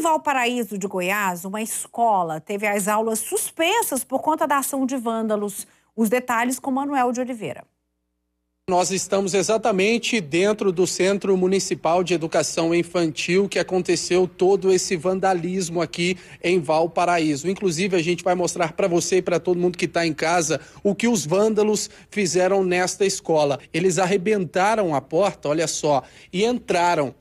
Valparaíso de Goiás, uma escola teve as aulas suspensas por conta da ação de vândalos. Os detalhes com Manuel de Oliveira. Nós estamos exatamente dentro do Centro Municipal de Educação Infantil que aconteceu todo esse vandalismo aqui em Valparaíso. Inclusive, a gente vai mostrar para você e para todo mundo que está em casa o que os vândalos fizeram nesta escola. Eles arrebentaram a porta, olha só, e entraram.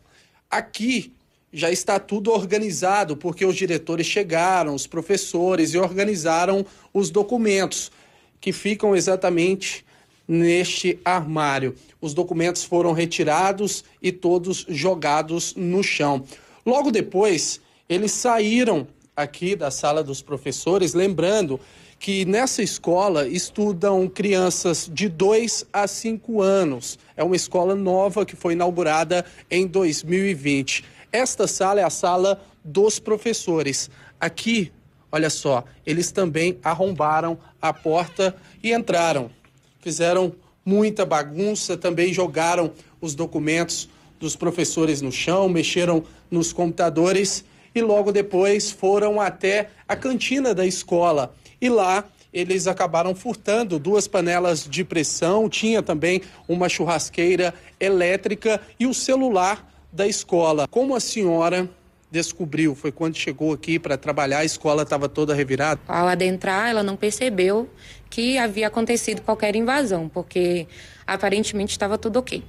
Aqui já está tudo organizado, porque os diretores chegaram, os professores, e organizaram os documentos que ficam exatamente neste armário. Os documentos foram retirados e todos jogados no chão. Logo depois, eles saíram aqui da sala dos professores, lembrando que nessa escola estudam crianças de 2 a 5 anos. É uma escola nova que foi inaugurada em 2020 esta sala é a sala dos professores. Aqui, olha só, eles também arrombaram a porta e entraram. Fizeram muita bagunça, também jogaram os documentos dos professores no chão, mexeram nos computadores e logo depois foram até a cantina da escola. E lá eles acabaram furtando duas panelas de pressão, tinha também uma churrasqueira elétrica e o celular da escola. Como a senhora descobriu? Foi quando chegou aqui para trabalhar, a escola estava toda revirada? Ao adentrar, ela não percebeu que havia acontecido qualquer invasão, porque aparentemente estava tudo ok.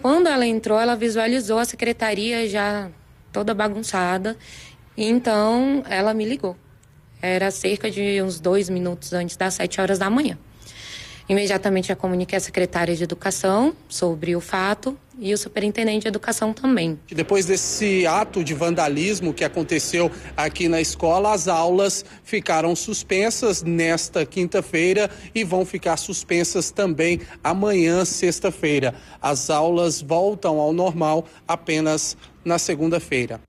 Quando ela entrou, ela visualizou a secretaria já toda bagunçada, então ela me ligou. Era cerca de uns dois minutos antes das sete horas da manhã. Imediatamente já comuniquei à secretária de Educação sobre o fato e o superintendente de educação também. Depois desse ato de vandalismo que aconteceu aqui na escola, as aulas ficaram suspensas nesta quinta-feira e vão ficar suspensas também amanhã, sexta-feira. As aulas voltam ao normal apenas na segunda-feira.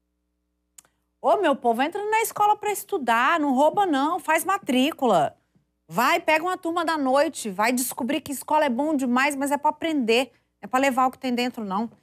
Ô, meu povo, entra na escola para estudar, não rouba não, faz matrícula. Vai, pega uma turma da noite, vai descobrir que escola é bom demais, mas é para aprender, não é para levar o que tem dentro, não.